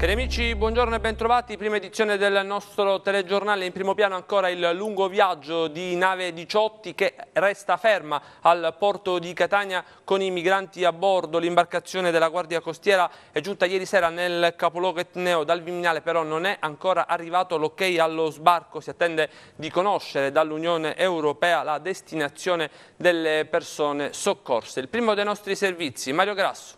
Cari amici, buongiorno e bentrovati. Prima edizione del nostro telegiornale. In primo piano ancora il lungo viaggio di nave 18 che resta ferma al porto di Catania con i migranti a bordo. L'imbarcazione della Guardia Costiera è giunta ieri sera nel capoluogo etneo dal Viminale, però non è ancora arrivato l'ok allo sbarco. Si attende di conoscere dall'Unione Europea la destinazione delle persone soccorse. Il primo dei nostri servizi, Mario Grasso.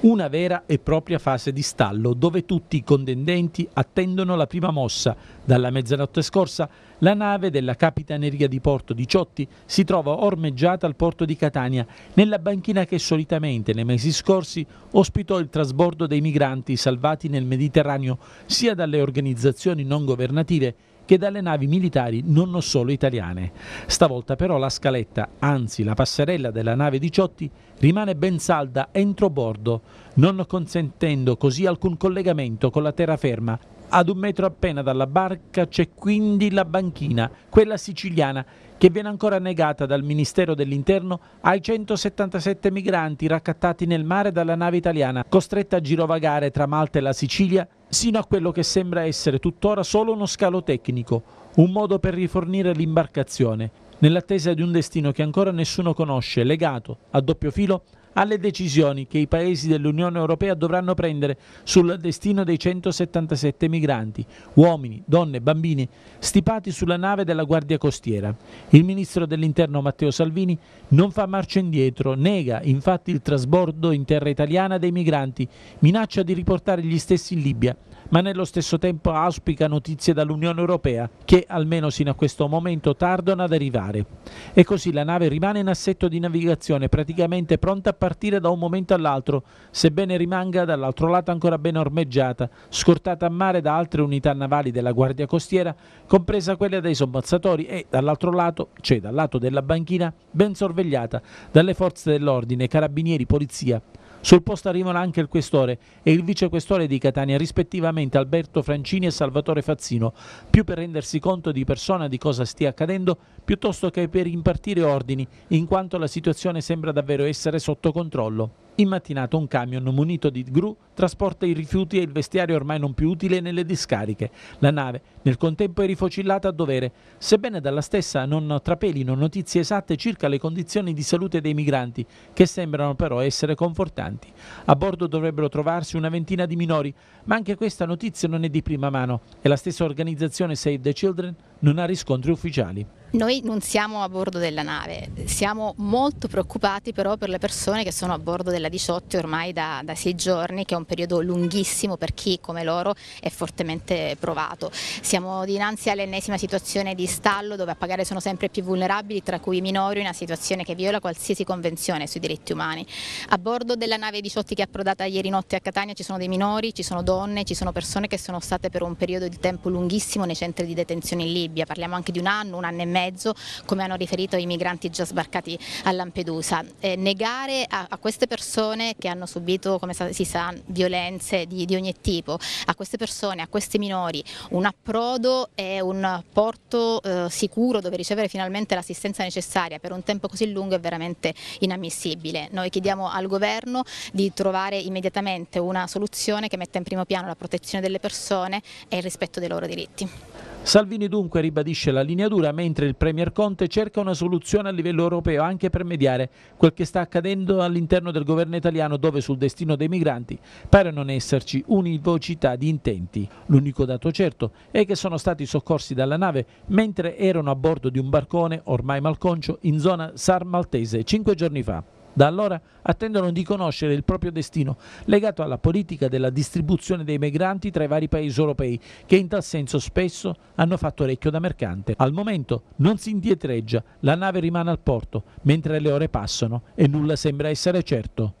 Una vera e propria fase di stallo dove tutti i contendenti attendono la prima mossa. Dalla mezzanotte scorsa la nave della Capitaneria di Porto di Ciotti si trova ormeggiata al porto di Catania, nella banchina che solitamente nei mesi scorsi ospitò il trasbordo dei migranti salvati nel Mediterraneo sia dalle organizzazioni non governative che dalle navi militari non solo italiane. Stavolta però la scaletta, anzi la passerella della nave 18 rimane ben salda entro bordo, non consentendo così alcun collegamento con la terraferma ad un metro appena dalla barca c'è quindi la banchina, quella siciliana, che viene ancora negata dal Ministero dell'Interno ai 177 migranti raccattati nel mare dalla nave italiana, costretta a girovagare tra Malta e la Sicilia, sino a quello che sembra essere tuttora solo uno scalo tecnico, un modo per rifornire l'imbarcazione, nell'attesa di un destino che ancora nessuno conosce, legato a doppio filo alle decisioni che i paesi dell'Unione Europea dovranno prendere sul destino dei 177 migranti, uomini, donne, bambini, stipati sulla nave della Guardia Costiera. Il ministro dell'Interno Matteo Salvini non fa marcia indietro, nega infatti il trasbordo in terra italiana dei migranti, minaccia di riportare gli stessi in Libia ma nello stesso tempo auspica notizie dall'Unione Europea che almeno sino a questo momento tardano ad arrivare. E così la nave rimane in assetto di navigazione praticamente pronta a partire da un momento all'altro, sebbene rimanga dall'altro lato ancora ben ormeggiata, scortata a mare da altre unità navali della Guardia Costiera, compresa quella dei sommazzatori e dall'altro lato, cioè dal lato della banchina, ben sorvegliata dalle forze dell'ordine, carabinieri, polizia sul posto arrivano anche il questore e il vicequestore di Catania, rispettivamente Alberto Francini e Salvatore Fazzino, più per rendersi conto di persona di cosa stia accadendo, piuttosto che per impartire ordini, in quanto la situazione sembra davvero essere sotto controllo. In mattinata un camion munito di gru trasporta i rifiuti e il vestiario ormai non più utile nelle discariche. La nave nel contempo è rifocillata a dovere, sebbene dalla stessa non trapelino notizie esatte circa le condizioni di salute dei migranti, che sembrano però essere confortanti. A bordo dovrebbero trovarsi una ventina di minori, ma anche questa notizia non è di prima mano e la stessa organizzazione Save the Children non ha riscontri ufficiali. Noi non siamo a bordo della nave, siamo molto preoccupati però per le persone che sono a bordo della 18 ormai da, da, sei giorni, che è un periodo lunghissimo per chi come loro è fortemente provato. Siamo dinanzi all'ennesima situazione di stallo dove a pagare sono sempre più vulnerabili, tra cui i minori, una situazione che viola qualsiasi convenzione sui diritti umani. A bordo della nave 18 che è approdata ieri notte a Catania ci sono dei minori, ci sono donne, ci sono persone che sono state per un periodo di tempo lunghissimo nei centri di detenzione in Libia Libia, parliamo anche di un anno, un anno e mezzo, come hanno riferito i migranti già sbarcati a Lampedusa. Eh, negare a, a, queste persone che hanno subito, come si sa, violenze di, di ogni tipo, a queste persone, a questi minori, un approdo e un porto eh, sicuro dove ricevere finalmente l'assistenza necessaria per un tempo così lungo è veramente inammissibile. Noi chiediamo al governo di trovare immediatamente una soluzione che metta in primo piano la protezione delle persone e il rispetto dei loro diritti. Salvini dunque ribadisce la linea dura mentre il Premier Conte cerca una soluzione a livello europeo anche per mediare quel che sta accadendo all'interno del governo italiano dove sul destino dei migranti pare non esserci univocità di intenti. L'unico dato certo è che sono stati soccorsi dalla nave mentre erano a bordo di un barcone ormai malconcio in zona Sar Maltese cinque giorni fa. Da allora attendono di conoscere il proprio destino, legato alla politica della distribuzione dei migranti tra i vari paesi europei, che in tal senso spesso hanno fatto orecchio da mercante. Al momento non si indietreggia, la nave rimane al porto, mentre le ore passano e nulla sembra essere certo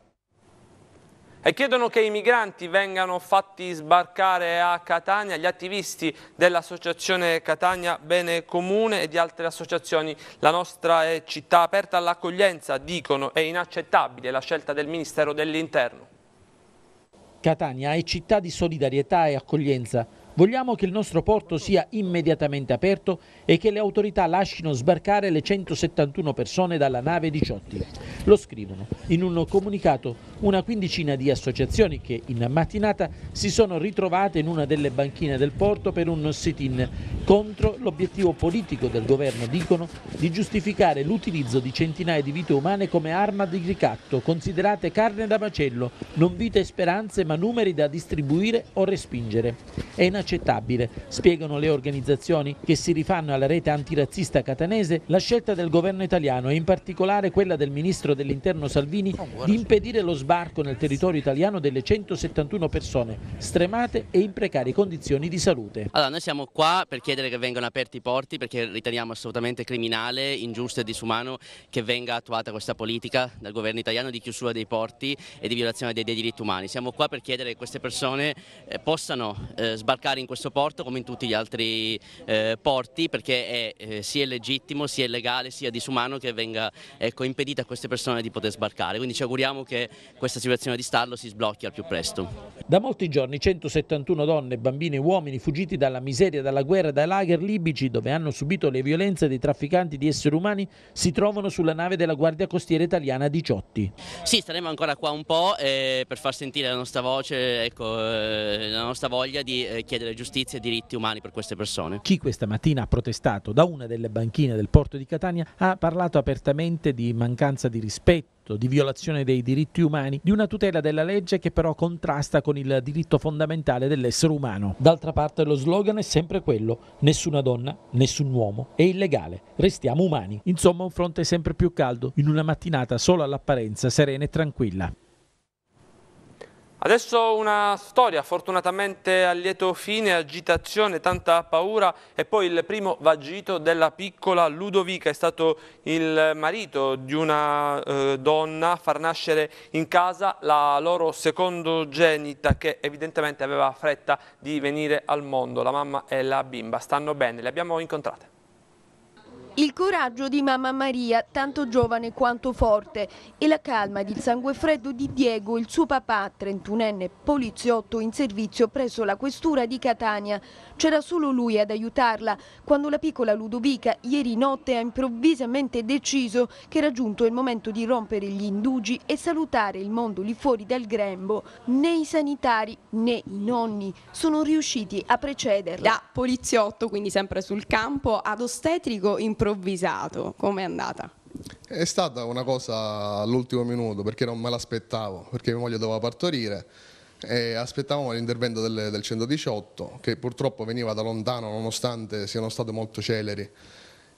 e chiedono che i migranti vengano fatti sbarcare a Catania. Gli attivisti dell'associazione Catania Bene Comune e di altre associazioni La nostra è città aperta all'accoglienza dicono è inaccettabile la scelta del Ministero dell'Interno. Catania è città di solidarietà e accoglienza. Vogliamo che il nostro porto sia immediatamente aperto e che le autorità lasciano sbarcare le 171 persone dalla nave 18 Lo scrivono in un comunicato una quindicina di associazioni che in mattinata si sono ritrovate in una delle banchine del porto per un sit-in contro l'obiettivo politico del governo, dicono, di giustificare l'utilizzo di centinaia di vite umane come arma di ricatto, considerate carne da macello, non vite e speranze ma numeri da distribuire o respingere. È inaccettabile, spiegano le organizzazioni che si rifanno alla rete antirazzista catanese, la scelta del governo italiano e in particolare quella del ministro dell'interno Salvini di impedire lo sbaglio sbarco nel territorio italiano delle 171 persone stremate e in precarie condizioni di salute. Allora, noi siamo qua per chiedere che vengano aperti i porti perché riteniamo assolutamente criminale, ingiusto e disumano che venga attuata questa politica dal governo italiano di chiusura dei porti e di violazione dei, dei diritti umani. Siamo qua per chiedere che queste persone eh, possano eh, sbarcare in questo porto come in tutti gli altri eh, porti perché è eh, sia legittimo, sia illegale, sia disumano che venga ecco, impedita a queste persone di poter sbarcare. Quindi ci auguriamo che questa situazione di stallo si sblocchi al più presto. Da molti giorni 171 donne, bambini e uomini fuggiti dalla miseria, dalla guerra, dai lager libici dove hanno subito le violenze dei trafficanti di esseri umani si trovano sulla nave della Guardia Costiera Italiana 18. Sì, staremo ancora qua un po' eh, per far sentire la nostra voce, ecco, eh, la nostra voglia di eh, chiedere giustizia e diritti umani per queste persone. Chi questa mattina ha protestato da una delle banchine del porto di Catania ha parlato apertamente di mancanza di rispetto fatto di violazione dei diritti umani, di una tutela della legge che però contrasta con il diritto fondamentale dell'essere umano. D'altra parte lo slogan è sempre quello, nessuna donna, nessun uomo, è illegale, restiamo umani. Insomma un fronte sempre più caldo, in una mattinata solo all'apparenza serena e tranquilla. Adesso una storia, fortunatamente a lieto fine, agitazione, tanta paura e poi il primo vagito della piccola Ludovica, è stato il marito di una eh, donna a far nascere in casa la loro secondogenita che evidentemente aveva fretta di venire al mondo, la mamma e la bimba stanno bene, le abbiamo incontrate. Il coraggio di mamma Maria, tanto giovane quanto forte, e la calma di sangue freddo di Diego, il suo papà, 31enne poliziotto in servizio presso la questura di Catania. C'era solo lui ad aiutarla quando la piccola Ludovica ieri notte ha improvvisamente deciso che era giunto il momento di rompere gli indugi e salutare il mondo lì fuori dal grembo. Né i sanitari né i nonni sono riusciti a precederla. Da poliziotto, quindi sempre sul campo, ad ostetrico in improvvisato, com'è andata? È stata una cosa all'ultimo minuto perché non me l'aspettavo, perché mia moglie doveva partorire e aspettavamo l'intervento del, del 118 che purtroppo veniva da lontano nonostante siano state molto celeri.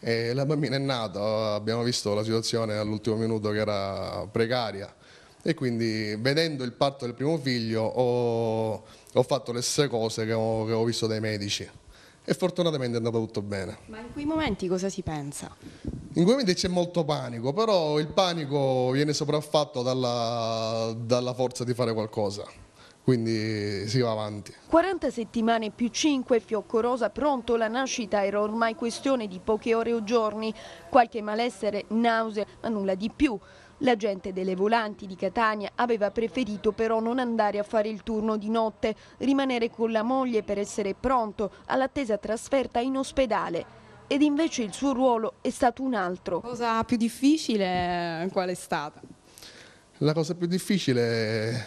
E la bambina è nata, abbiamo visto la situazione all'ultimo minuto che era precaria e quindi vedendo il parto del primo figlio ho, ho fatto le stesse cose che ho, che ho visto dai medici e fortunatamente è andato tutto bene. Ma in quei momenti cosa si pensa? In quei momenti c'è molto panico, però il panico viene sopraffatto dalla, dalla forza di fare qualcosa quindi si va avanti. 40 settimane più 5, Fiocco Rosa pronto, la nascita era ormai questione di poche ore o giorni, qualche malessere, nausea, ma nulla di più. L'agente delle volanti di Catania aveva preferito però non andare a fare il turno di notte, rimanere con la moglie per essere pronto all'attesa trasferta in ospedale ed invece il suo ruolo è stato un altro. La cosa più difficile qual è stata? La cosa più difficile,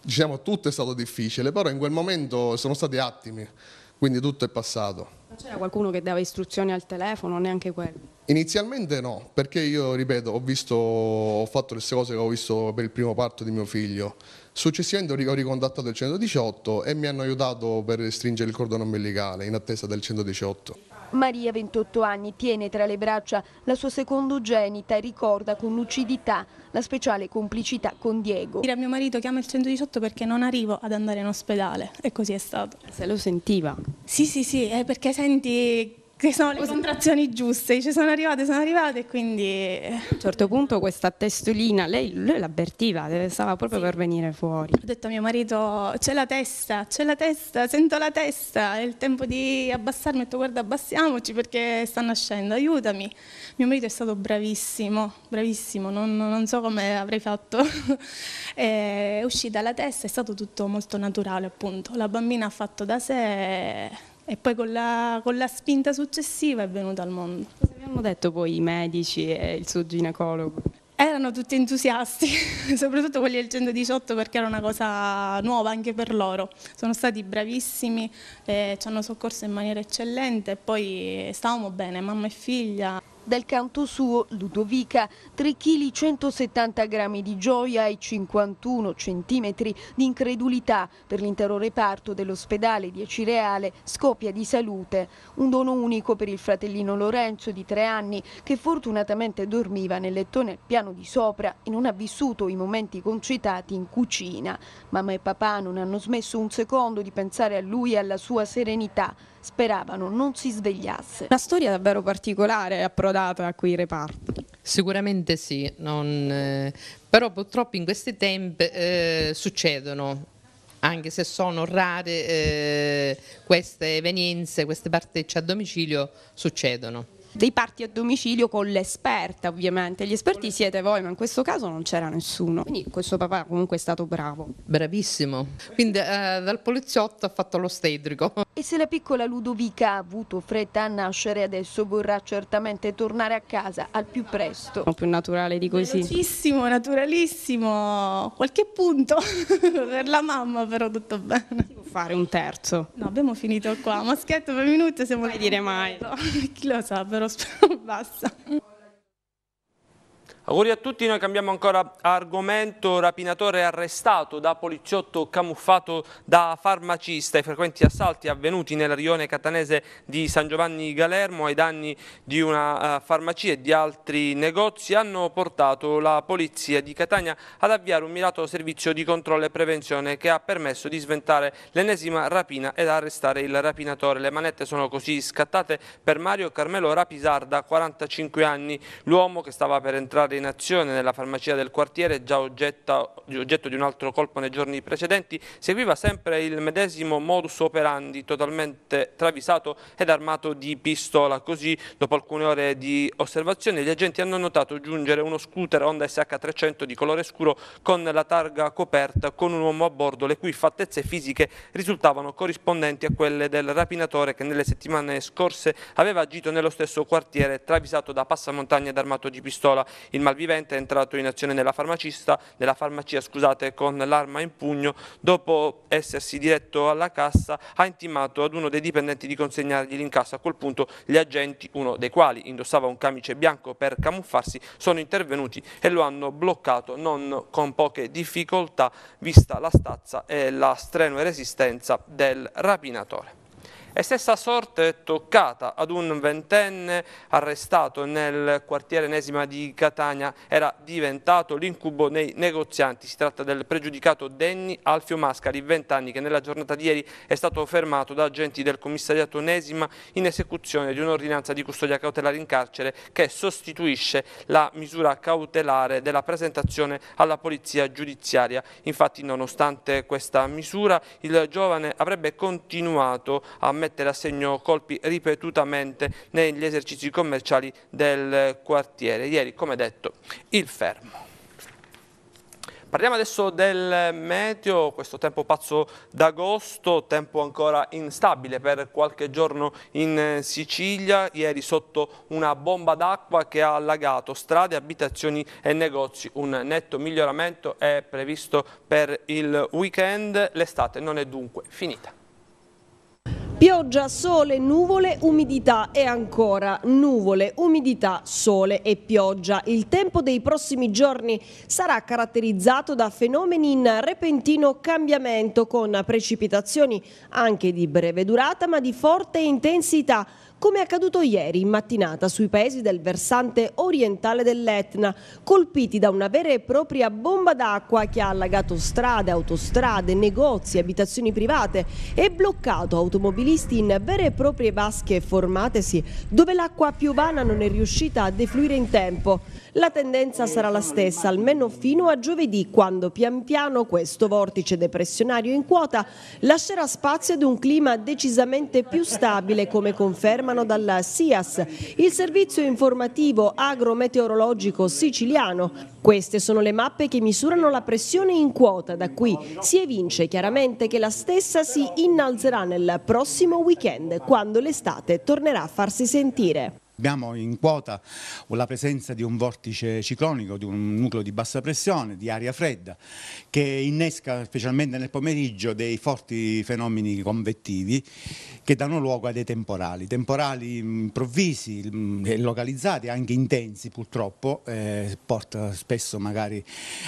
diciamo tutto è stato difficile, però in quel momento sono stati attimi, quindi tutto è passato. Non c'era qualcuno che dava istruzioni al telefono, neanche quello? Inizialmente no, perché io, ripeto, ho, visto, ho fatto le stesse cose che ho visto per il primo parto di mio figlio. Successivamente ho ricontattato il 118 e mi hanno aiutato per stringere il cordone ombelicale in attesa del 118. Maria, 28 anni, tiene tra le braccia la sua secondogenita e ricorda con lucidità la speciale complicità con Diego. Dire a mio marito chiama il 118 perché non arrivo ad andare in ospedale e così è stato. Se lo sentiva? Sì, sì, sì, perché senti che sono le contrazioni giuste, ci sono arrivate, sono arrivate e quindi... Eh. A un certo punto questa testolina, lei, lui l'avvertiva, eh, stava proprio sì. per venire fuori. Ho detto a mio marito, c'è la testa, c'è la testa, sento la testa, è il tempo di abbassarmi, ho detto guarda abbassiamoci perché sta nascendo, aiutami. Mio marito è stato bravissimo, bravissimo, non, non so come avrei fatto. Eh, è uscita la testa, è stato tutto molto naturale appunto, la bambina ha fatto da sé e poi con la, con la spinta successiva è venuta al mondo. Cosa abbiamo detto poi i medici e il suo ginecologo? Erano tutti entusiasti, soprattutto quelli del 118 perché era una cosa nuova anche per loro. Sono stati bravissimi, eh, ci hanno soccorso in maniera eccellente e poi stavamo bene, mamma e figlia. Dal canto suo, Ludovica, 3 kg 170 g di gioia e 51 cm di incredulità per l'intero reparto dell'ospedale di Acireale scoppia di salute. Un dono unico per il fratellino Lorenzo di tre anni che fortunatamente dormiva nel lettone al piano di sopra e non ha vissuto i momenti concitati in cucina. Mamma e papà non hanno smesso un secondo di pensare a lui e alla sua serenità speravano non si svegliasse. Una storia davvero particolare approdata a quei reparti. Sicuramente sì, non, eh, però purtroppo in questi tempi eh, succedono anche se sono rare eh, queste evenienze, queste partecce a domicilio succedono dei parti a domicilio con l'esperta ovviamente, gli esperti siete voi ma in questo caso non c'era nessuno, quindi questo papà comunque è stato bravo. Bravissimo, quindi eh, dal poliziotto ha fatto lo stedrico. E se la piccola Ludovica ha avuto fretta a nascere adesso vorrà certamente tornare a casa al più presto. Non più naturale di così. Velocissimo, naturalissimo, qualche punto per la mamma però tutto bene fare un terzo. No, abbiamo finito qua, maschietto per minuto siamo... Mai dire mai. chi lo sa, però basta. Auguri a tutti, noi cambiamo ancora argomento. Rapinatore arrestato da poliziotto camuffato da farmacista. I frequenti assalti avvenuti nella rione catanese di San Giovanni Galermo ai danni di una eh, farmacia e di altri negozi hanno portato la polizia di Catania ad avviare un mirato servizio di controllo e prevenzione che ha permesso di sventare l'ennesima rapina ed arrestare il rapinatore. Le manette sono così scattate per Mario Carmelo Rapisarda, 45 anni, l'uomo che stava per entrare in in azione nella farmacia del quartiere, già oggetto, oggetto di un altro colpo nei giorni precedenti, seguiva sempre il medesimo modus operandi totalmente travisato ed armato di pistola. Così, dopo alcune ore di osservazione, gli agenti hanno notato giungere uno scooter Honda SH300 di colore scuro con la targa coperta con un uomo a bordo, le cui fattezze fisiche risultavano corrispondenti a quelle del rapinatore che nelle settimane scorse aveva agito nello stesso quartiere travisato da passamontagna ed armato di pistola. In il malvivente è entrato in azione nella, nella farmacia scusate, con l'arma in pugno. Dopo essersi diretto alla cassa ha intimato ad uno dei dipendenti di consegnargli l'incasso. A quel punto gli agenti, uno dei quali indossava un camice bianco per camuffarsi, sono intervenuti e lo hanno bloccato non con poche difficoltà vista la stazza e la strenua resistenza del rapinatore e stessa sorte toccata ad un ventenne arrestato nel quartiere Enesima di Catania, era diventato l'incubo nei negozianti, si tratta del pregiudicato Denny Alfio Mascari, 20 anni, che nella giornata di ieri è stato fermato da agenti del commissariato Enesima in esecuzione di un'ordinanza di custodia cautelare in carcere che sostituisce la misura cautelare della presentazione alla polizia giudiziaria. Infatti nonostante questa misura il giovane avrebbe continuato a mettere a segno colpi ripetutamente negli esercizi commerciali del quartiere. Ieri, come detto, il fermo. Parliamo adesso del meteo, questo tempo pazzo d'agosto, tempo ancora instabile per qualche giorno in Sicilia, ieri sotto una bomba d'acqua che ha allagato strade, abitazioni e negozi, un netto miglioramento è previsto per il weekend, l'estate non è dunque finita. Pioggia, sole, nuvole, umidità e ancora nuvole, umidità, sole e pioggia. Il tempo dei prossimi giorni sarà caratterizzato da fenomeni in repentino cambiamento con precipitazioni anche di breve durata ma di forte intensità come è accaduto ieri in mattinata sui paesi del versante orientale dell'Etna, colpiti da una vera e propria bomba d'acqua che ha allagato strade, autostrade, negozi, abitazioni private e bloccato automobilisti in vere e proprie vasche formatesi dove l'acqua piovana non è riuscita a defluire in tempo. La tendenza sarà la stessa almeno fino a giovedì quando pian piano questo vortice depressionario in quota lascerà spazio ad un clima decisamente più stabile come conferma chiamano dalla SIAS, il servizio informativo agrometeorologico siciliano. Queste sono le mappe che misurano la pressione in quota, da qui si evince chiaramente che la stessa si innalzerà nel prossimo weekend, quando l'estate tornerà a farsi sentire abbiamo in quota la presenza di un vortice ciclonico, di un nucleo di bassa pressione, di aria fredda, che innesca specialmente nel pomeriggio dei forti fenomeni convettivi che danno luogo a dei temporali, temporali mm, improvvisi, mm, localizzati, anche intensi purtroppo, eh, porta spesso magari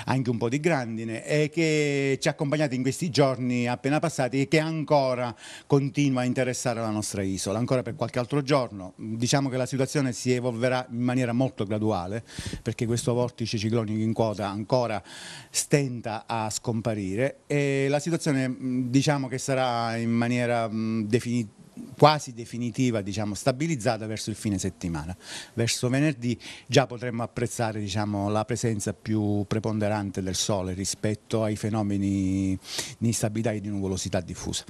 anche un po' di grandine e che ci ha accompagnati in questi giorni appena passati e che ancora continua a interessare la nostra isola, ancora per qualche altro giorno. Mm, diciamo che la situazione situazione si evolverà in maniera molto graduale perché questo vortice ciclonico in quota ancora stenta a scomparire e la situazione mm, diciamo che sarà in maniera mm, definitiva quasi definitiva, diciamo, stabilizzata verso il fine settimana. Verso venerdì già potremmo apprezzare diciamo, la presenza più preponderante del sole rispetto ai fenomeni di instabilità e di nuvolosità diffusa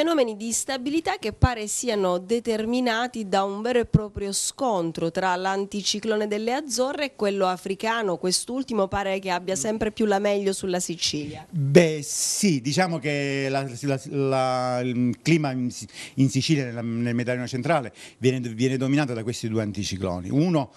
fenomeni di instabilità che pare siano determinati da un vero e proprio scontro tra l'anticiclone delle Azzorre e quello africano, quest'ultimo pare che abbia mm. sempre più la meglio sulla Sicilia. Beh sì, diciamo che la, la, la, il clima in, in Sicilia, nel, nel Mediterraneo centrale, viene, viene dominato da questi due anticicloni. Uno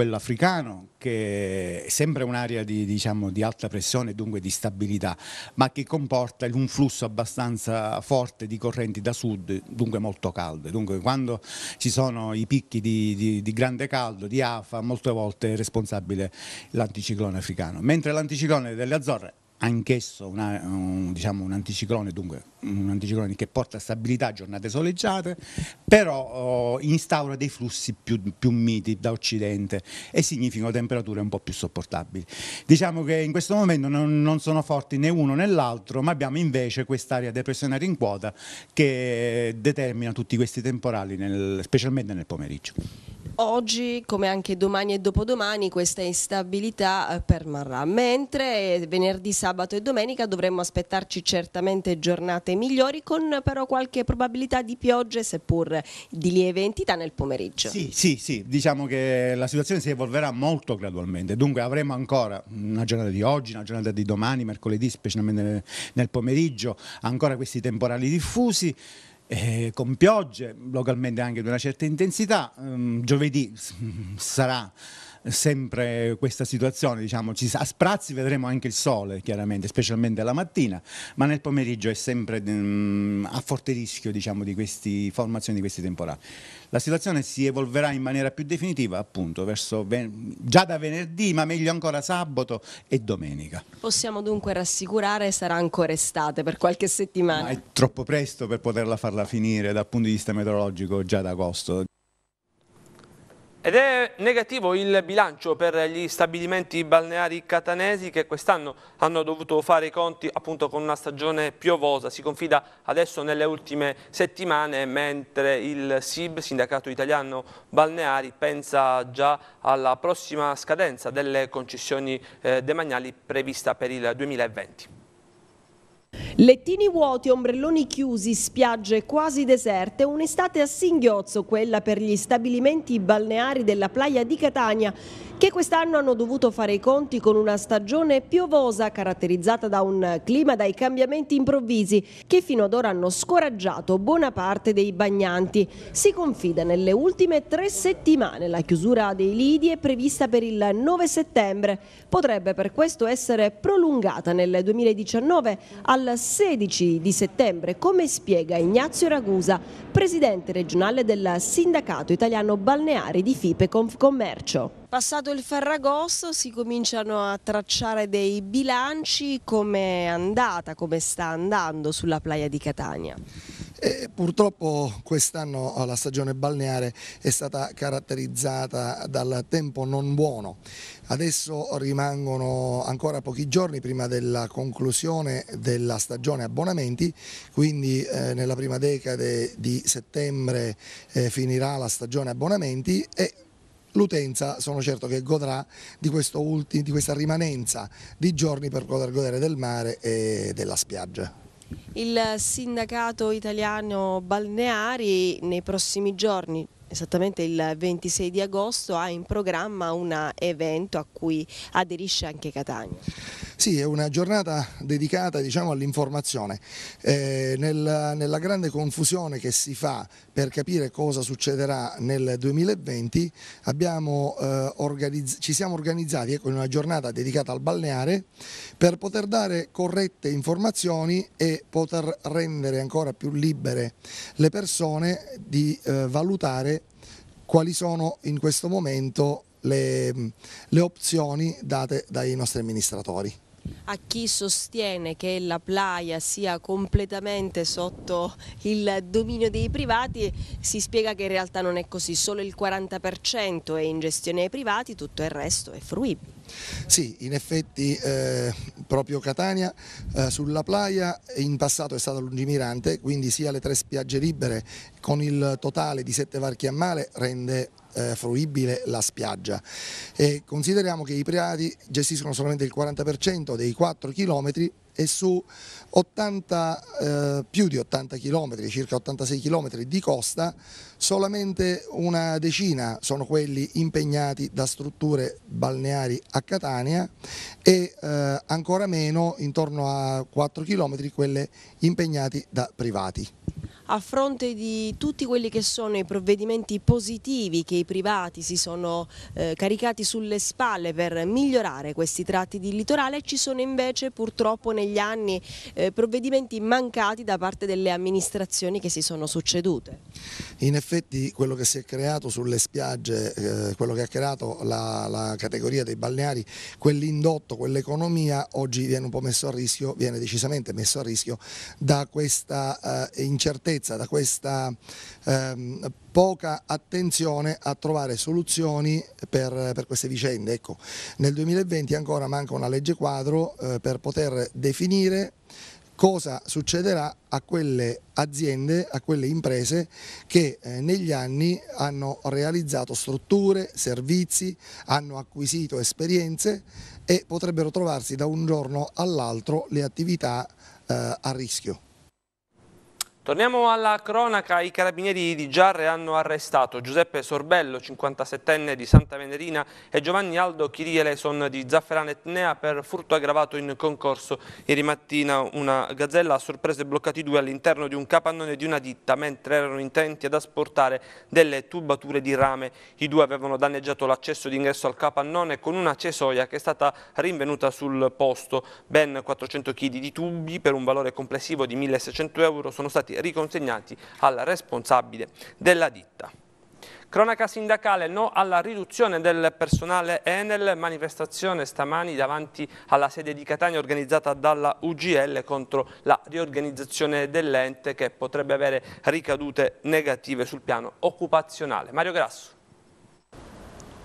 quello africano, che è sempre un'area di, diciamo, di, alta pressione e dunque di stabilità, ma che comporta un flusso abbastanza forte di correnti da sud, dunque molto calde. Dunque quando ci sono i picchi di, di, di grande caldo, di AFA, molte volte è responsabile l'anticiclone africano, mentre l'anticiclone delle Azzorre anch'esso una, un, diciamo, un, anticiclone, dunque un anticiclone che porta stabilità a giornate soleggiate, però oh, instaura dei flussi più, più, miti da occidente e significano temperature un po' più sopportabili. Diciamo che in questo momento non, non sono forti né uno né l'altro, ma abbiamo invece quest'area depressionaria in quota che determina tutti questi temporali, nel, specialmente nel pomeriggio oggi come anche domani e dopodomani questa instabilità eh, permarrà, mentre venerdì, sabato e domenica dovremmo aspettarci certamente giornate migliori con però qualche probabilità di piogge seppur di lieve entità nel pomeriggio. Sì, sì, sì, diciamo che la situazione si evolverà molto gradualmente, dunque avremo ancora una giornata di oggi, una giornata di domani, mercoledì specialmente nel pomeriggio, ancora questi temporali diffusi eh, con piogge, localmente anche di una certa intensità. Ehm, giovedì sarà sempre questa situazione, diciamo, ci, a sprazzi vedremo anche il sole chiaramente, specialmente la mattina, ma nel pomeriggio è sempre mh, mm, a forte rischio diciamo, di queste formazioni, di questi temporali. La situazione si evolverà in maniera più definitiva appunto verso, già da venerdì, ma meglio ancora sabato e domenica. Possiamo dunque rassicurare, sarà ancora estate per qualche settimana. Ma è troppo presto per poterla farla finire dal punto di vista meteorologico già ad agosto. Ed è negativo il bilancio per gli stabilimenti balneari catanesi che quest'anno hanno dovuto fare i conti appunto con una stagione piovosa. Si confida adesso nelle ultime settimane mentre il SIB, Sindacato Italiano Balneari, pensa già alla prossima scadenza delle concessioni eh, demaniali prevista per il 2020. Lettini vuoti, ombrelloni chiusi, spiagge quasi deserte, un'estate a singhiozzo quella per gli stabilimenti balneari della Playa di Catania che quest'anno hanno dovuto fare i conti con una stagione piovosa caratterizzata da un clima dai cambiamenti improvvisi che fino ad ora hanno scoraggiato buona parte dei bagnanti. Si confida nelle ultime tre settimane. La chiusura dei lidi è prevista per il 9 settembre. Potrebbe per questo essere prolungata nel 2019 al 16 di settembre, come spiega Ignazio Ragusa, presidente regionale del Sindacato Italiano Balneare di FIPE Confcommercio. Passato il Ferragosto si cominciano a tracciare dei bilanci come è andata, come sta andando sulla playa di Catania. E eh, purtroppo quest'anno la stagione balneare è stata caratterizzata dal tempo non buono. Adesso rimangono ancora pochi giorni prima della conclusione della stagione abbonamenti, quindi eh, nella prima decade di settembre eh, finirà la stagione abbonamenti e l'utenza sono certo che godrà di, ulti, di questa rimanenza di giorni per poter godere del mare e della spiaggia. Il sindacato italiano balneari nei prossimi giorni, esattamente il 26 di agosto, ha in programma un evento a cui aderisce anche Catania. Sì, è una giornata dedicata diciamo, all'informazione. Eh, nella, nella, grande confusione che si fa per capire cosa succederà nel 2020 abbiamo, eh, ci siamo organizzati ecco, in una giornata dedicata al balneare per poter dare corrette informazioni e poter rendere ancora più libere le persone di eh, valutare quali sono in questo momento le, le opzioni date dai nostri amministratori a chi sostiene che la playa sia completamente sotto il dominio dei privati si spiega che in realtà non è così, solo il 40% è in gestione ai privati, tutto il resto è fruibile. Sì, in effetti eh, proprio Catania eh, sulla playa in passato è stata lungimirante, quindi sia le tre spiagge libere con il totale di sette varchi a male rende eh, fruibile la spiaggia. E consideriamo che i privati gestiscono solamente il 40% dei 4 km e su 80, eh, più di 80 km, circa 86 km di costa, solamente una decina sono quelli impegnati da strutture balneari a Catania e eh, ancora meno, intorno a 4 km, quelle impegnati da privati a fronte di tutti quelli che sono i provvedimenti positivi che i privati si sono eh, caricati sulle spalle per migliorare questi tratti di litorale, ci sono invece purtroppo negli anni eh, provvedimenti mancati da parte delle amministrazioni che si sono succedute. In effetti quello che si è creato sulle spiagge, eh, quello che ha creato la, la categoria dei balneari, quell'indotto, quell'economia oggi viene un po' messo a rischio, viene decisamente messo a rischio da questa eh, incertezza debolezza, da questa ehm, poca attenzione a trovare soluzioni per, per queste vicende. Ecco, nel 2020 ancora manca una legge quadro eh, per poter definire cosa succederà a quelle aziende, a quelle imprese che eh, negli anni hanno realizzato strutture, servizi, hanno acquisito esperienze e potrebbero trovarsi da un giorno all'altro le attività eh, a rischio. Torniamo alla cronaca, i carabinieri di Giarre hanno arrestato Giuseppe Sorbello, 57enne di Santa Venerina, e Giovanni Aldo Chirieleson di Zafferana Etnea per furto aggravato in concorso. Ieri mattina una gazzella ha sorpreso e bloccato i due all'interno di un capannone di una ditta mentre erano intenti ad asportare delle tubature di rame. I due avevano danneggiato l'accesso d'ingresso al capannone con una cesoia che è stata rinvenuta sul posto. Ben 400 kg di tubi per un valore complessivo di 1600 euro sono stati riconsegnati al responsabile della ditta. Cronaca sindacale, no alla riduzione del personale Enel, manifestazione stamani davanti alla sede di Catania organizzata dalla UGL contro la riorganizzazione dell'ente che potrebbe avere ricadute negative sul piano occupazionale. Mario Grasso.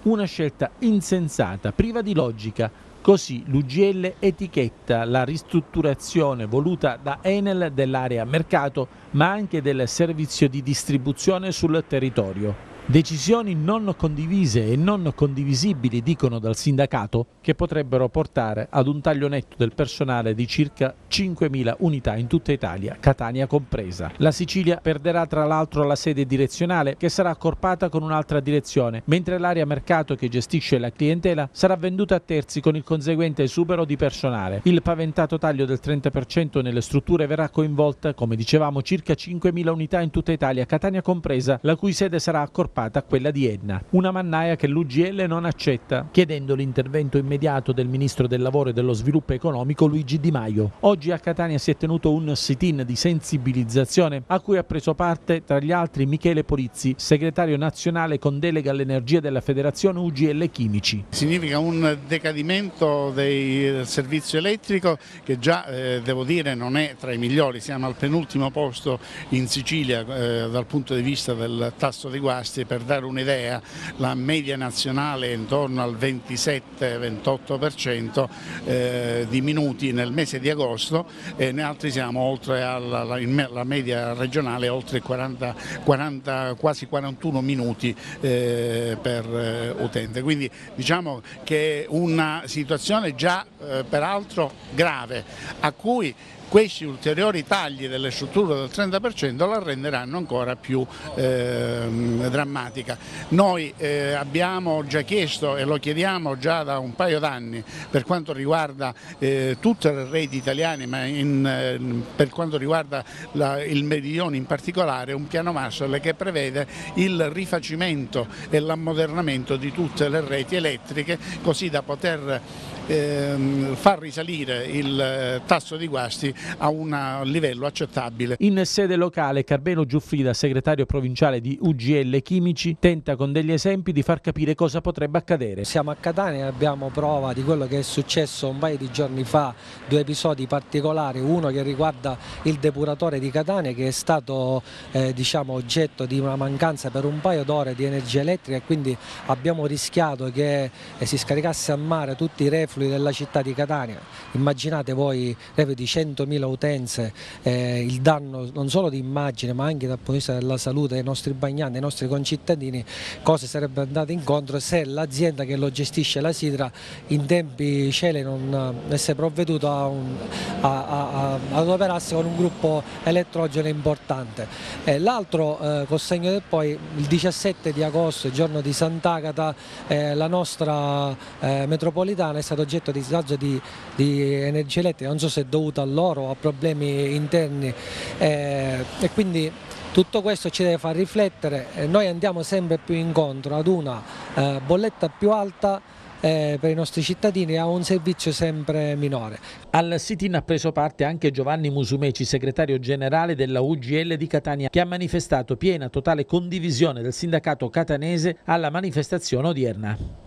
Una scelta insensata, priva di logica, Così l'UGL etichetta la ristrutturazione voluta da Enel dell'area mercato ma anche del servizio di distribuzione sul territorio. Decisioni non condivise e non condivisibili, dicono dal sindacato, che potrebbero portare ad un taglio netto del personale di circa 5.000 unità in tutta Italia, Catania compresa. La Sicilia perderà tra l'altro la sede direzionale, che sarà accorpata con un'altra direzione, mentre l'area mercato che gestisce la clientela sarà venduta a terzi con il conseguente esubero di personale. Il paventato taglio del 30% nelle strutture verrà coinvolta, come dicevamo, circa 5.000 unità in tutta Italia, Catania compresa, la cui sede sarà accorpata strappata a quella di Enna, una mannaia che l'UGL non accetta, chiedendo l'intervento immediato del Ministro del Lavoro e dello Sviluppo Economico Luigi Di Maio. Oggi a Catania si è tenuto un sit-in di sensibilizzazione a cui ha preso parte tra gli altri Michele Polizzi, segretario nazionale con delega all'energia della Federazione UGL Chimici. Significa un decadimento del servizio elettrico che già, eh, devo dire, non è tra i migliori, siamo al penultimo posto in Sicilia eh, dal punto di vista del tasso di guasti mesi, per dare un'idea, la media nazionale è intorno al 27-28% eh, di minuti nel mese di agosto e noi altri siamo oltre alla la, la media regionale oltre 40, 40, quasi 41 minuti eh, per eh, utente. Quindi diciamo che è una situazione già eh, peraltro grave a cui questi ulteriori tagli delle strutture del 30% la renderanno ancora più eh, drammatica. Noi eh, abbiamo già chiesto e lo chiediamo già da un paio d'anni per quanto riguarda eh, tutte le reti italiane, ma in, ehm, per quanto riguarda la, il meridione in particolare, un piano Marshall che prevede il rifacimento e l'ammodernamento di tutte le reti elettriche così da poter ehm, far risalire il eh, tasso di guasti a un eh, livello accettabile. In sede locale Carbeno Giuffrida, segretario provinciale di UGL Chimici, tenta con degli esempi di far capire cosa potrebbe accadere. Siamo a Catania e abbiamo prova di quello che è successo un paio di giorni fa, due episodi particolari, uno che riguarda il depuratore di Catania che è stato eh, diciamo, oggetto di una mancanza per un paio d'ore di energia elettrica e quindi abbiamo rischiato che eh, si scaricasse a mare tutti i refughi conflui della città di Catania. Immaginate voi, eh, di 100.000 utenze, eh, il danno non solo di immagine ma anche dal punto di vista della salute dei nostri bagnanti, dei nostri concittadini, cosa sarebbe andata incontro se l'azienda che lo gestisce la Sidra in tempi cieli non avesse eh, provveduto a, un, a, a, ad operarsi con un gruppo elettrogeno importante. Eh, L'altro eh, consegno del poi, il 17 di agosto, giorno di Sant'Agata, eh, la nostra eh, metropolitana è stata oggetto di disagio di, di, energia elettrica, non so se è dovuto a loro o a problemi interni eh, e quindi tutto questo ci deve far riflettere, eh, noi andiamo sempre più incontro ad una eh, bolletta più alta eh, per i nostri cittadini ha un servizio sempre minore. Al sit-in ha preso parte anche Giovanni Musumeci, segretario generale della UGL di Catania, che ha manifestato piena e totale condivisione del sindacato catanese alla manifestazione odierna.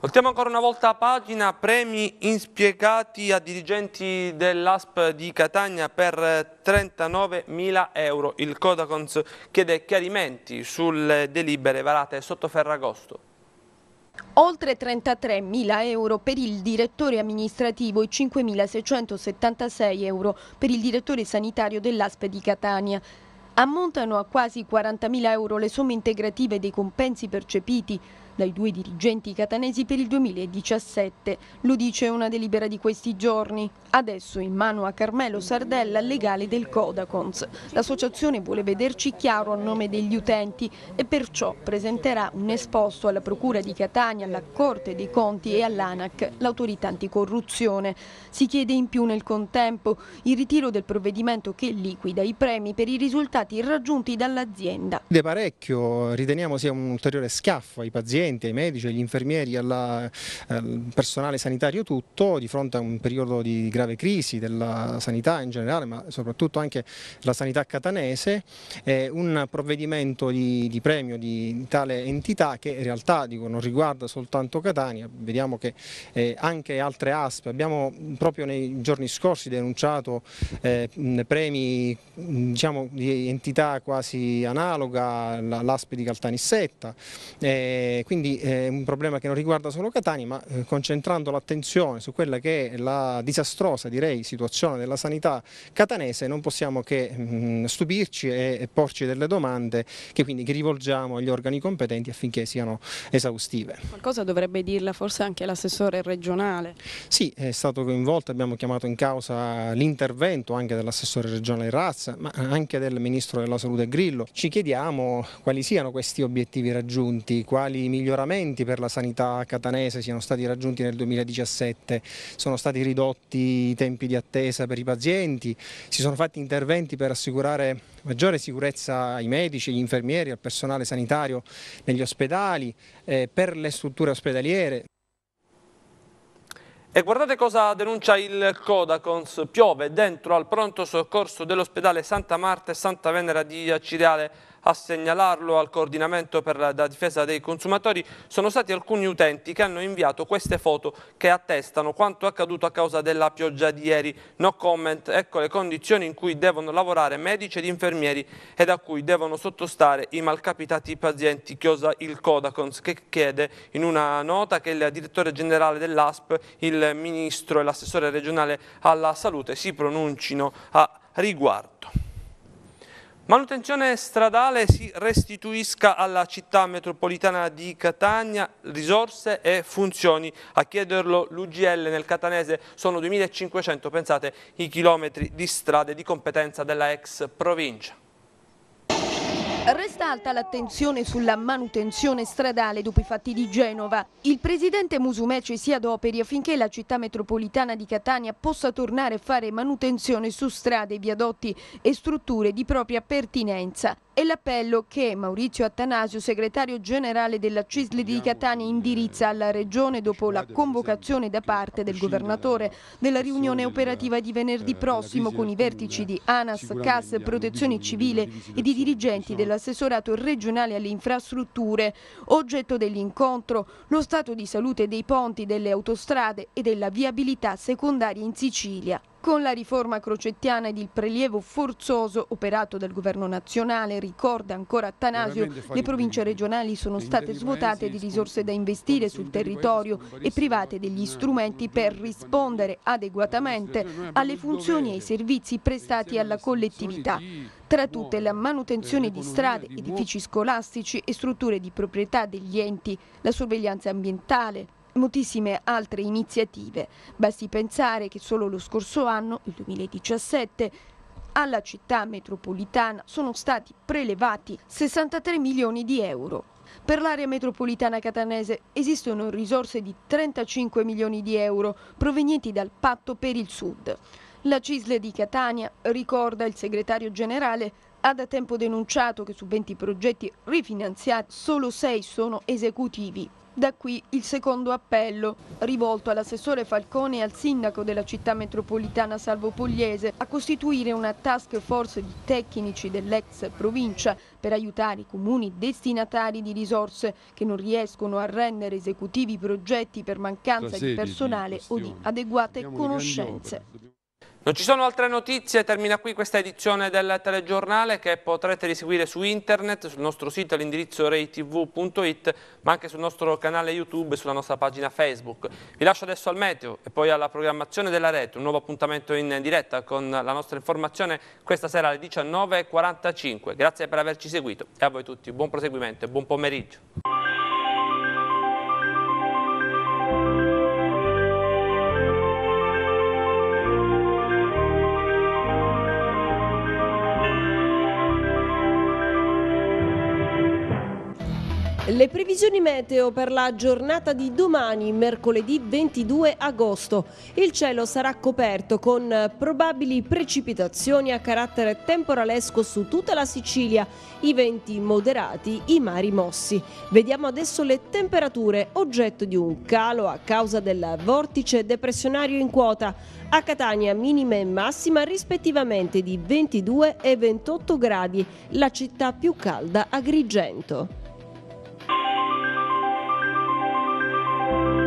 Voltiamo ancora una volta a pagina, premi inspiegati a dirigenti dell'ASP di Catania per 39.000 euro. Il Codacons chiede chiarimenti sulle delibere varate sotto Ferragosto. Oltre 33.000 euro per il direttore amministrativo e 5.676 euro per il direttore sanitario dell'ASP di Catania. Ammontano a quasi 40.000 euro le somme integrative dei compensi percepiti dai due dirigenti catanesi per il 2017. Lo dice una delibera di questi giorni. Adesso in mano a Carmelo Sardella, legale del Codacons. L'associazione vuole vederci chiaro a nome degli utenti e perciò presenterà un esposto alla Procura di Catania, alla Corte dei Conti e all'ANAC, l'autorità anticorruzione. Si chiede in più nel contempo il ritiro del provvedimento che liquida i premi per i risultati raggiunti dall'azienda. Parecchio, riteniamo sia un ulteriore schiaffo ai pazienti docenti, ai medici, agli infermieri, alla, al personale sanitario tutto, di fronte a un periodo di grave crisi della sanità in generale, ma soprattutto anche la sanità catanese, eh, un provvedimento di, di premio di, tale entità che in realtà dico, non riguarda soltanto Catania, vediamo che eh, anche altre ASP, abbiamo proprio nei giorni scorsi denunciato eh, premi diciamo, di entità quasi analoga, l'ASP di Caltanissetta, eh, quindi quindi è eh, un problema che non riguarda solo Catani, ma eh, concentrando l'attenzione su quella che è la disastrosa direi, situazione della sanità catanese non possiamo che mm, stupirci e, porci delle domande che quindi rivolgiamo agli organi competenti affinché siano esaustive. Qualcosa dovrebbe dirla forse anche l'assessore regionale? Sì, è stato coinvolto, abbiamo chiamato in causa l'intervento anche dell'assessore regionale Razza ma anche del ministro della salute Grillo. Ci chiediamo quali siano questi obiettivi raggiunti, quali miglioramenti miglioramenti per la sanità catanese siano stati raggiunti nel 2017, sono stati ridotti i tempi di attesa per i pazienti, si sono fatti interventi per assicurare maggiore sicurezza ai medici, agli infermieri, al personale sanitario negli ospedali, eh, per le strutture ospedaliere. E guardate cosa denuncia il Codacons, piove dentro al pronto soccorso dell'ospedale Santa Marta e Santa Venera di Cireale a segnalarlo al coordinamento per la, difesa dei consumatori sono stati alcuni utenti che hanno inviato queste foto che attestano quanto accaduto a causa della pioggia di ieri. No comment, ecco le condizioni in cui devono lavorare medici ed infermieri ed a cui devono sottostare i malcapitati pazienti, chiosa il Codacons che chiede in una nota che il direttore generale dell'ASP, il ministro e l'assessore regionale alla salute si pronuncino a riguardo. Manutenzione stradale si restituisca alla città metropolitana di Catania risorse e funzioni. A chiederlo l'UGL nel catanese sono 2500, pensate, i chilometri di strade di competenza della ex provincia. Resta alta l'attenzione sulla manutenzione stradale dopo i fatti di Genova. Il presidente Musumeci si adoperi affinché la città metropolitana di Catania possa tornare a fare manutenzione su strade, viadotti e strutture di propria pertinenza. È l'appello che Maurizio Attanasio, segretario generale della CISL di Catania, indirizza alla Regione dopo la convocazione da parte del governatore della riunione operativa di venerdì eh, prossimo con i vertici di ANAS, CAS, Protezione Civile e di dirigenti della dall'assessorato regionale alle infrastrutture. Oggetto dell'incontro lo stato di salute dei ponti, delle autostrade e della viabilità secondaria in Sicilia. Con la riforma crocettiana ed il prelievo forzoso operato dal governo nazionale, ricorda ancora Attanasio, le province regionali sono state svuotate di risorse da investire sul territorio e private degli strumenti per rispondere adeguatamente alle funzioni e ai servizi prestati alla collettività. Tra tutte la manutenzione di strade, edifici scolastici e strutture di proprietà degli enti, la sorveglianza ambientale, moltissime altre iniziative. Basti pensare che solo lo scorso anno, il 2017, alla città metropolitana sono stati prelevati 63 milioni di euro. Per l'area metropolitana catanese esistono risorse di 35 milioni di euro provenienti dal patto per il Sud. La Cisle di Catania, ricorda il segretario generale, ha da tempo denunciato che su 20 progetti rifinanziati solo 6 sono esecutivi. Da qui il secondo appello, rivolto all'assessore Falcone e al sindaco della città metropolitana Salvo Pogliese a costituire una task force di tecnici dell'ex provincia per aiutare i comuni destinatari di risorse che non riescono a rendere esecutivi i progetti per mancanza di personale o di adeguate conoscenze. Non ci sono altre notizie, termina qui questa edizione del telegiornale che potrete riseguire su internet, sul nostro sito all'indirizzo reitv.it, ma anche sul nostro canale YouTube e sulla nostra pagina Facebook. Vi lascio adesso al meteo e poi alla programmazione della rete, un nuovo appuntamento in diretta con la nostra informazione questa sera alle 19.45. Grazie per averci seguito e a voi tutti buon proseguimento e buon pomeriggio. Le previsioni meteo per la giornata di domani, mercoledì 22 agosto. Il cielo sarà coperto con probabili precipitazioni a carattere temporalesco su tutta la Sicilia, i venti moderati, i mari mossi. Vediamo adesso le temperature, oggetto di un calo a causa del vortice depressionario in quota. A Catania minima e massima rispettivamente di 22 e 28 gradi, la città più calda Agrigento. you